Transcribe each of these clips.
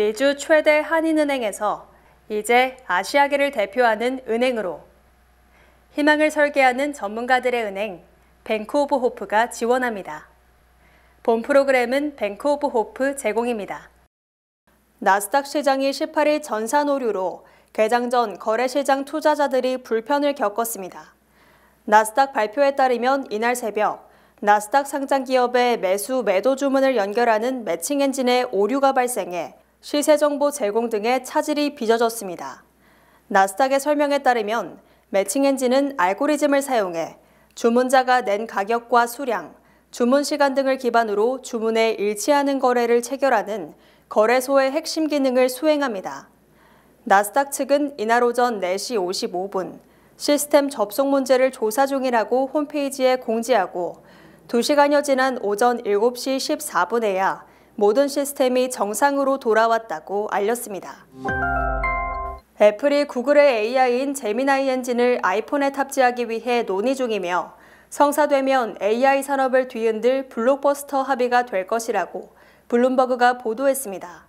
미주 최대 한인은행에서 이제 아시아계를 대표하는 은행으로 희망을 설계하는 전문가들의 은행 뱅크 오브 호프가 지원합니다. 본 프로그램은 뱅크 오브 호프 제공입니다. 나스닥 시장이 18일 전산 오류로 개장 전 거래시장 투자자들이 불편을 겪었습니다. 나스닥 발표에 따르면 이날 새벽 나스닥 상장 기업의 매수 매도 주문을 연결하는 매칭 엔진에 오류가 발생해 시세 정보 제공 등의 차질이 빚어졌습니다. 나스닥의 설명에 따르면 매칭 엔진은 알고리즘을 사용해 주문자가 낸 가격과 수량, 주문 시간 등을 기반으로 주문에 일치하는 거래를 체결하는 거래소의 핵심 기능을 수행합니다. 나스닥 측은 이날 오전 4시 55분 시스템 접속 문제를 조사 중이라고 홈페이지에 공지하고 2시간여 지난 오전 7시 14분에야 모든 시스템이 정상으로 돌아왔다고 알렸습니다. 애플이 구글의 AI인 제미나이 엔진을 아이폰에 탑재하기 위해 논의 중이며 성사되면 AI 산업을 뒤흔들 블록버스터 합의가 될 것이라고 블룸버그가 보도했습니다.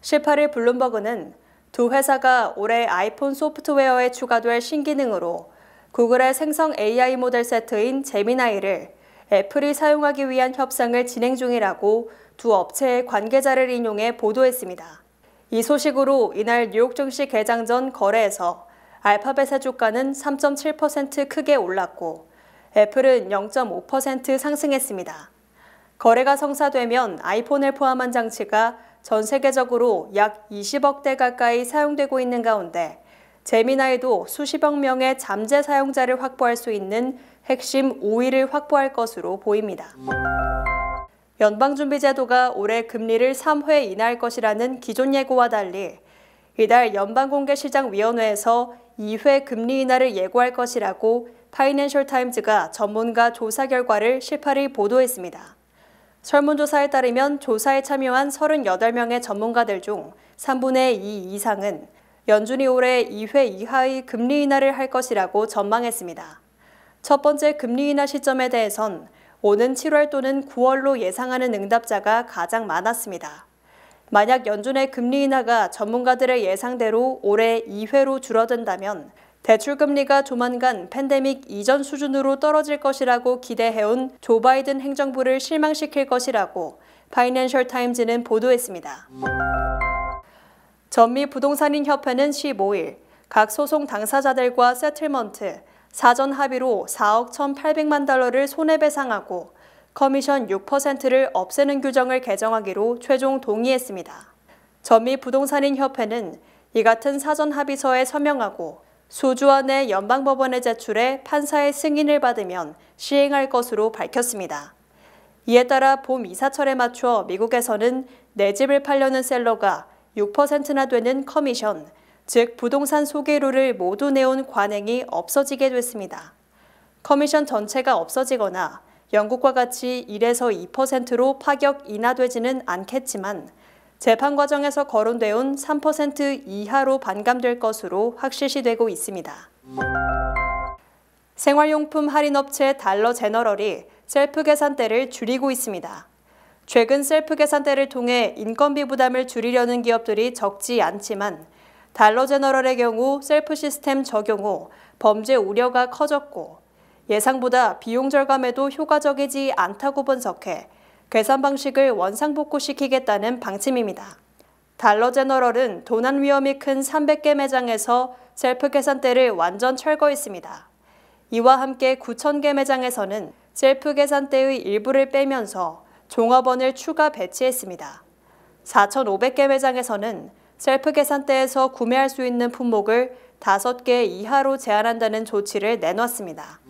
18일 블룸버그는 두 회사가 올해 아이폰 소프트웨어에 추가될 신기능으로 구글의 생성 AI 모델 세트인 제미나이를 애플이 사용하기 위한 협상을 진행 중이라고 두 업체의 관계자를 인용해 보도했습니다. 이 소식으로 이날 뉴욕 증시 개장 전 거래에서 알파벳의 주가는 3.7% 크게 올랐고 애플은 0.5% 상승했습니다. 거래가 성사되면 아이폰을 포함한 장치가 전 세계적으로 약 20억 대 가까이 사용되고 있는 가운데 제미나에도 수십억 명의 잠재 사용자를 확보할 수 있는 핵심 5위를 확보할 것으로 보입니다. 연방준비제도가 올해 금리를 3회 인하할 것이라는 기존 예고와 달리 이달 연방공개시장위원회에서 2회 금리 인하를 예고할 것이라고 파이낸셜 타임즈가 전문가 조사 결과를 18일 보도했습니다. 설문조사에 따르면 조사에 참여한 38명의 전문가들 중 3분의 2 이상은 연준이 올해 2회 이하의 금리 인하를 할 것이라고 전망했습니다. 첫 번째 금리 인하 시점에 대해선 오는 7월 또는 9월로 예상하는 응답자가 가장 많았습니다. 만약 연준의 금리 인하가 전문가들의 예상대로 올해 2회로 줄어든다면 대출 금리가 조만간 팬데믹 이전 수준으로 떨어질 것이라고 기대해온 조 바이든 행정부를 실망시킬 것이라고 파이낸셜 타임즈는 보도했습니다. 전미 부동산인 협회는 15일 각 소송 당사자들과 세틀먼트, 사전 합의로 4억 1,800만 달러를 손해배상하고 커미션 6%를 없애는 규정을 개정하기로 최종 동의했습니다. 전미 부동산인 협회는 이 같은 사전 합의서에 서명하고 소주안내 연방법원에 제출해 판사의 승인을 받으면 시행할 것으로 밝혔습니다. 이에 따라 봄 이사철에 맞춰 미국에서는 내 집을 팔려는 셀러가 6%나 되는 커미션, 즉 부동산 소개료를 모두 내온 관행이 없어지게 됐습니다. 커미션 전체가 없어지거나 영국과 같이 1에서 2%로 파격 인하되지는 않겠지만 재판 과정에서 거론돼온 3% 이하로 반감될 것으로 확실시 되고 있습니다. 생활용품 할인업체 달러 제너럴이 셀프 계산대를 줄이고 있습니다. 최근 셀프 계산대를 통해 인건비 부담을 줄이려는 기업들이 적지 않지만 달러 제너럴의 경우 셀프 시스템 적용 후 범죄 우려가 커졌고 예상보다 비용 절감에도 효과적이지 않다고 분석해 계산 방식을 원상복구시키겠다는 방침입니다. 달러 제너럴은 도난 위험이 큰 300개 매장에서 셀프 계산대를 완전 철거했습니다. 이와 함께 9,000개 매장에서는 셀프 계산대의 일부를 빼면서 종업원을 추가 배치했습니다. 4,500개 매장에서는 셀프 계산대에서 구매할 수 있는 품목을 5개 이하로 제한한다는 조치를 내놨습니다.